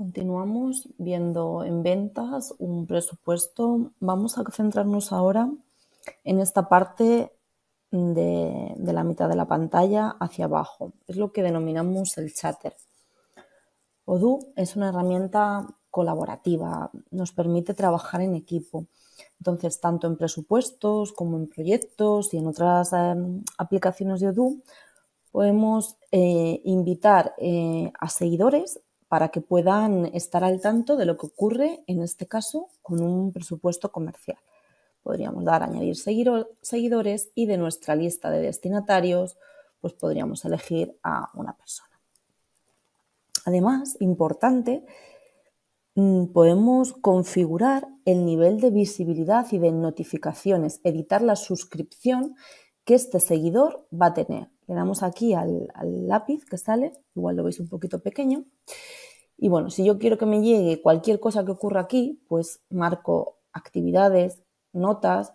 Continuamos viendo en ventas un presupuesto. Vamos a centrarnos ahora en esta parte de, la mitad de la pantalla hacia abajo. Es lo que denominamos el chatter. Odoo es una herramienta colaborativa, nos permite trabajar en equipo. Entonces, tanto en presupuestos como en proyectos y en otras em, aplicaciones de Odoo, podemos eh, invitar eh, a seguidores para que puedan estar al tanto de lo que ocurre, en este caso, con un presupuesto comercial. Podríamos dar añadir seguidores y de nuestra lista de destinatarios, pues podríamos elegir a una persona. Además, importante, mm, podemos configurar el nivel de visibilidad y de notificaciones, editar la suscripción que este seguidor va a tener. Le damos aquí al, al lápiz que sale, igual lo veis un poquito pequeño, y bueno, si yo quiero que me llegue cualquier cosa que ocurra aquí, pues marco actividades, notas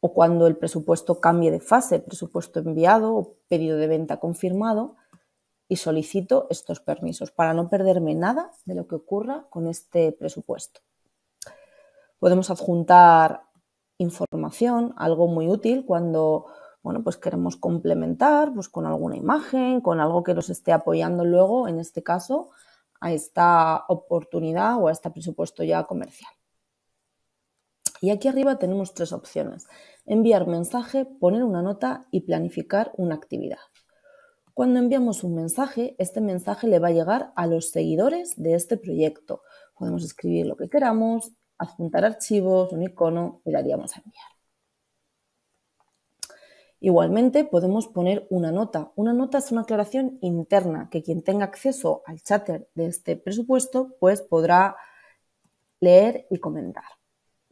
o cuando el presupuesto cambie de fase, presupuesto enviado o pedido de venta confirmado y solicito estos permisos para no perderme nada de lo que ocurra con este presupuesto. Podemos adjuntar información, algo muy útil cuando bueno, pues queremos complementar pues con alguna imagen, con algo que nos esté apoyando luego, en este caso, a esta oportunidad o a este presupuesto ya comercial. Y aquí arriba tenemos tres opciones. Enviar mensaje, poner una nota y planificar una actividad. Cuando enviamos un mensaje, este mensaje le va a llegar a los seguidores de este proyecto. Podemos escribir lo que queramos, adjuntar archivos, un icono y daríamos a enviar. Igualmente, podemos poner una nota. Una nota es una aclaración interna que quien tenga acceso al chatter de este presupuesto pues podrá leer y comentar.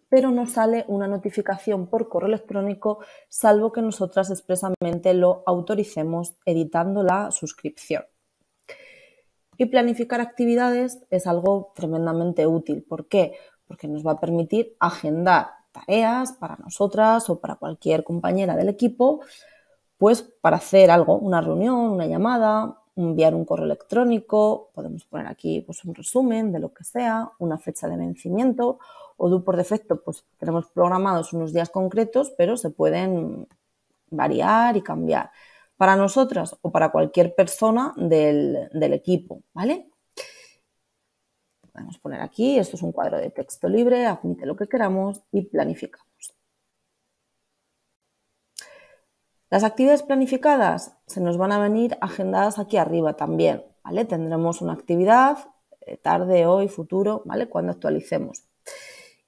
Pero no sale una notificación por correo electrónico salvo que nosotras expresamente lo autoricemos editando la suscripción. Y planificar actividades es algo tremendamente útil. ¿Por qué? Porque nos va a permitir agendar tareas para nosotras o para cualquier compañera del equipo, pues para hacer algo, una reunión, una llamada, enviar un correo electrónico, podemos poner aquí pues, un resumen de lo que sea, una fecha de vencimiento, o por defecto pues tenemos programados unos días concretos, pero se pueden variar y cambiar para nosotras o para cualquier persona del, del equipo, ¿vale? podemos poner aquí, esto es un cuadro de texto libre, admite lo que queramos y planificamos. Las actividades planificadas se nos van a venir agendadas aquí arriba también, ¿vale? Tendremos una actividad eh, tarde, hoy, futuro, ¿vale? Cuando actualicemos.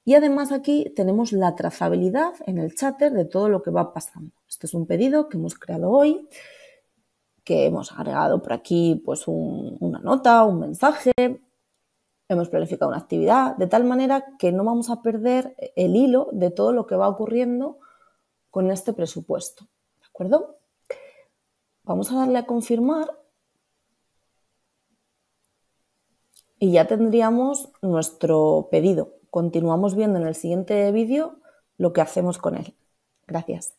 Y además aquí tenemos la trazabilidad en el chatter de todo lo que va pasando. Este es un pedido que hemos creado hoy, que hemos agregado por aquí pues una nota, un mensaje, hemos planificado una actividad, de tal manera que no vamos a perder el hilo de todo lo que va ocurriendo con este presupuesto. ¿De acuerdo? Vamos a darle a confirmar y ya tendríamos nuestro pedido. Continuamos viendo en el siguiente vídeo lo que hacemos con él. Gracias.